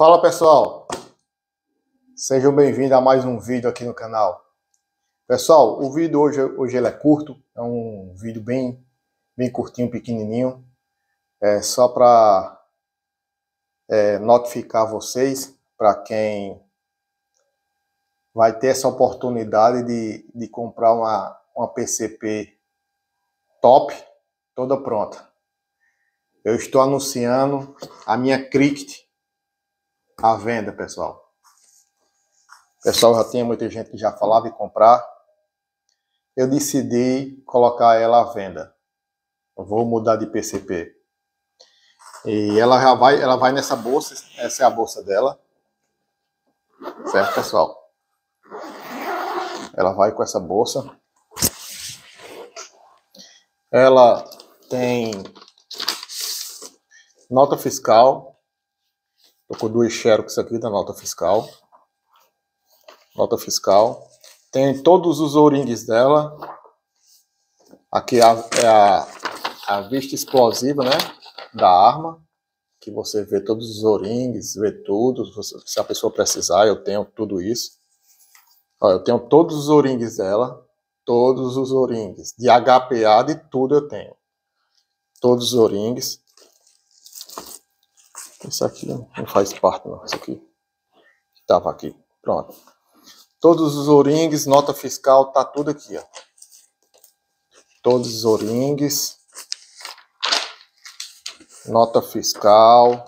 Fala pessoal, sejam bem-vindos a mais um vídeo aqui no canal. Pessoal, o vídeo hoje, hoje ele é curto, é um vídeo bem, bem curtinho, pequenininho, é só para é, notificar vocês, para quem vai ter essa oportunidade de, de comprar uma, uma PCP top, toda pronta. Eu estou anunciando a minha Cricket à venda, pessoal. pessoal já tinha muita gente que já falava em comprar. Eu decidi colocar ela à venda. Eu vou mudar de PCP. E ela já vai, ela vai nessa bolsa, essa é a bolsa dela. Certo, pessoal? Ela vai com essa bolsa. Ela tem nota fiscal, Tocou duas xerox aqui da tá? nota fiscal. Nota fiscal. Tem todos os ourings dela. Aqui é, é a, a, vista explosiva, né? Da arma que você vê todos os ourings, vê tudo, se a pessoa precisar, eu tenho tudo isso. Ó, eu tenho todos os ourings dela, todos os ourings. de HPA, de tudo eu tenho. Todos os ourings. Isso aqui não faz parte, não. Isso aqui estava aqui. Pronto. Todos os oringues, nota fiscal, tá tudo aqui, ó. Todos os oringues, nota fiscal,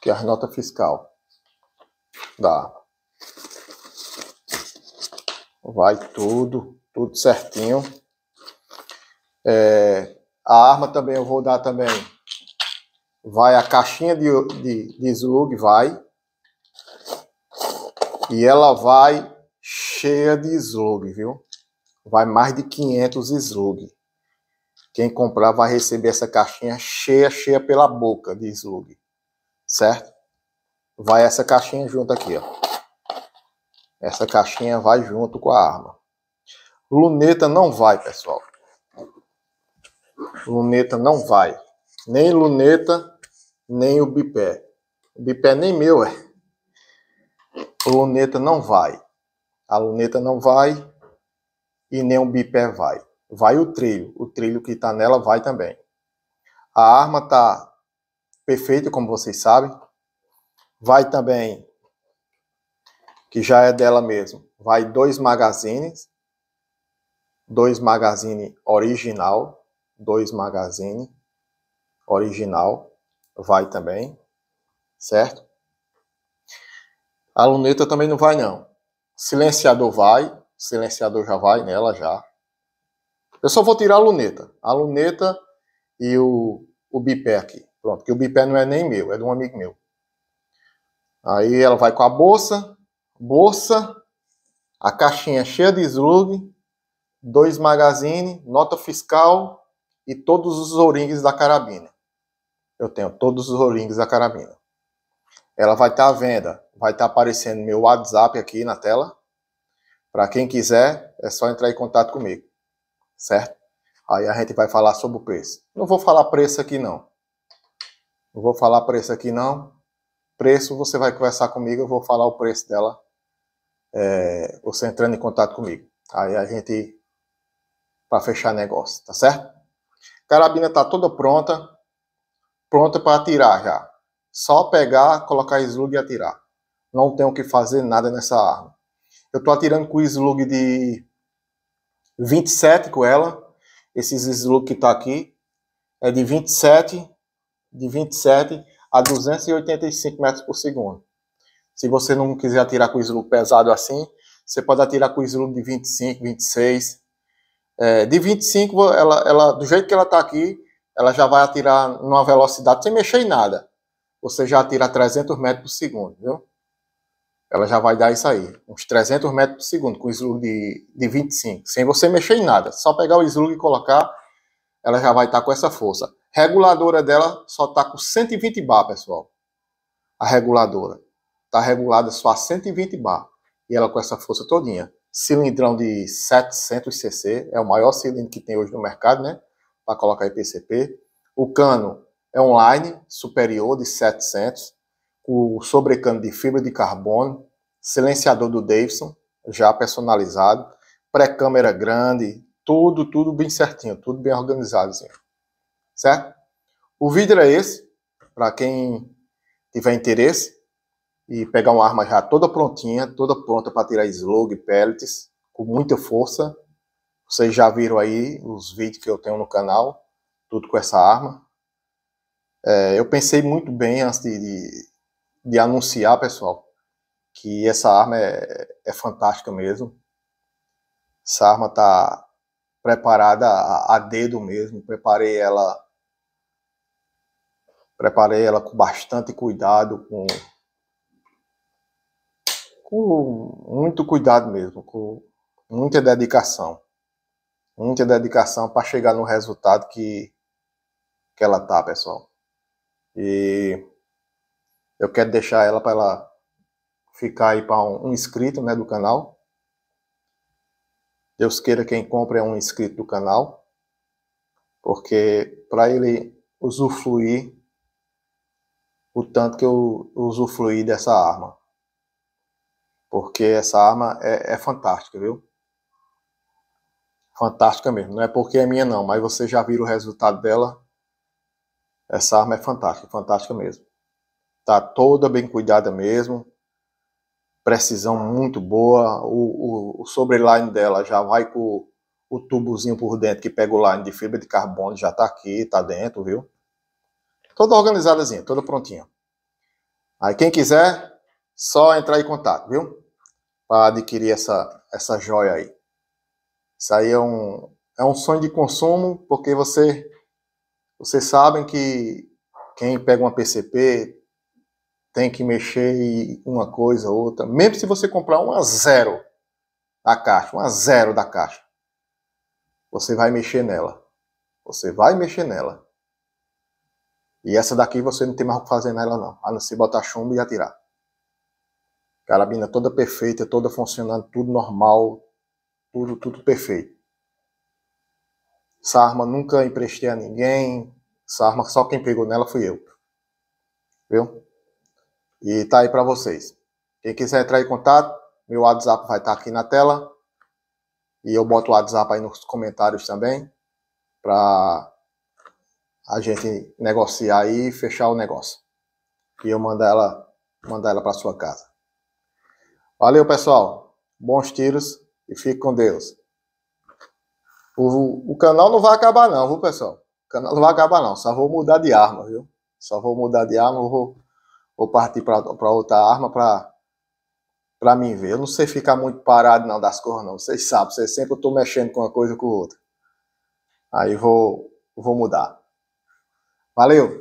que é a nota fiscal da vai tudo, tudo certinho. É, a arma também eu vou dar também vai a caixinha de, de, de slug, vai. E ela vai cheia de slug, viu? Vai mais de 500 slug. Quem comprar vai receber essa caixinha cheia, cheia pela boca de slug. Certo? Vai essa caixinha junto aqui, ó. Essa caixinha vai junto com a arma. Luneta não vai, pessoal. Luneta não vai. Nem luneta, nem o bipé. O bipé nem meu é. A luneta não vai. A luneta não vai e nem o bipé vai. Vai o trilho. O trilho que está nela vai também. A arma está perfeita, como vocês sabem. Vai também, que já é dela mesmo, vai dois magazines. Dois magazine original. Dois magazine original vai também, certo? A luneta também não vai, não. Silenciador vai, silenciador já vai nela já. Eu só vou tirar a luneta. A luneta e o, o bipé aqui. Pronto, que o bipé não é nem meu, é de um amigo meu. Aí ela vai com a bolsa, bolsa, a caixinha cheia de slug, dois magazine, nota fiscal e todos os ourings da carabina eu tenho todos os rolinhos da carabina. Ela vai estar tá à venda, vai estar tá aparecendo meu WhatsApp aqui na tela. Para quem quiser, é só entrar em contato comigo, certo? Aí a gente vai falar sobre o preço. Não vou falar preço aqui não. Não vou falar preço aqui não. Preço você vai conversar comigo, eu vou falar o preço dela. É, você entrando em contato comigo. Aí a gente para fechar negócio, tá certo? Carabina tá toda pronta pronta para atirar já. Só pegar, colocar slug e atirar. Não tenho que fazer nada nessa arma. Eu estou atirando com o slug de 27 com ela. Esses slug que está aqui é de 27, de 27 a 285 metros por segundo. Se você não quiser atirar com o slug pesado assim, você pode atirar com o slug de 25, 26. É, de 25, ela, ela, do jeito que ela está aqui, ela já vai atirar numa velocidade sem mexer em nada. Você já atira 300 metros por segundo, viu? Ela já vai dar isso aí, uns 300 metros por segundo, com slug de, de 25, sem você mexer em nada. Só pegar o slug e colocar, ela já vai estar tá com essa força. Reguladora dela só está com 120 bar, pessoal. A reguladora. Está regulada só a 120 bar. E ela com essa força todinha. Cilindrão de 700 cc, é o maior cilindro que tem hoje no mercado, né? para colocar IPCP. O cano é online, superior de 700, o sobrecano de fibra de carbono, silenciador do Davidson, já personalizado, pré-câmera grande, tudo, tudo bem certinho, tudo bem organizadozinho. Certo? O vídeo é esse, para quem tiver interesse e pegar uma arma já toda prontinha, toda pronta para tirar slug, pellets, com muita força, vocês já viram aí os vídeos que eu tenho no canal, tudo com essa arma. É, eu pensei muito bem antes de, de, de anunciar, pessoal, que essa arma é, é fantástica mesmo. Essa arma tá preparada a, a dedo mesmo. Preparei ela preparei ela com bastante cuidado, com, com muito cuidado mesmo, com muita dedicação muita dedicação para chegar no resultado que, que ela tá, pessoal. E eu quero deixar ela para ela ficar aí para um, um, inscrito né, do canal. Deus queira quem compra é um inscrito do canal, porque para ele usufruir o tanto que eu usufruí dessa arma. Porque essa arma é, é fantástica, viu? fantástica mesmo. Não é porque é minha, não, mas você já viu o resultado dela. Essa arma é fantástica, fantástica mesmo. Tá toda bem cuidada mesmo. Precisão muito boa. O, o, o sobreline dela já vai com o tubozinho por dentro que pega o line de fibra de carbono, já tá aqui, tá dentro, viu? Toda organizadazinha, toda prontinha. Aí quem quiser, só entrar em contato, viu? Para adquirir essa, essa joia aí. Isso aí é um, é um sonho de consumo, porque você, vocês sabem que quem pega uma PCP tem que mexer em uma coisa ou outra, mesmo se você comprar uma zero da caixa, uma zero da caixa, você vai mexer nela. Você vai mexer nela. E essa daqui você não tem mais o que fazer nela não, a não ser botar chumbo e atirar. Carabina toda perfeita, toda funcionando, tudo normal, tudo, tudo perfeito. Essa arma nunca emprestei a ninguém. Essa arma só quem pegou nela fui eu. Viu? E tá aí para vocês. Quem quiser entrar em contato, meu WhatsApp vai estar tá aqui na tela. E eu boto o WhatsApp aí nos comentários também. Pra a gente negociar aí e fechar o negócio. E eu mandar ela, mandar ela para sua casa. Valeu, pessoal. Bons tiros. E fique com Deus. O, o canal não vai acabar, não, viu, pessoal? O canal não vai acabar, não. Só vou mudar de arma, viu? Só vou mudar de arma, vou, vou partir para outra arma para para mim ver. Eu não sei ficar muito parado não das cores não. Vocês sabem, vocês sempre eu estou mexendo com uma coisa ou com outra. Aí vou vou mudar. Valeu.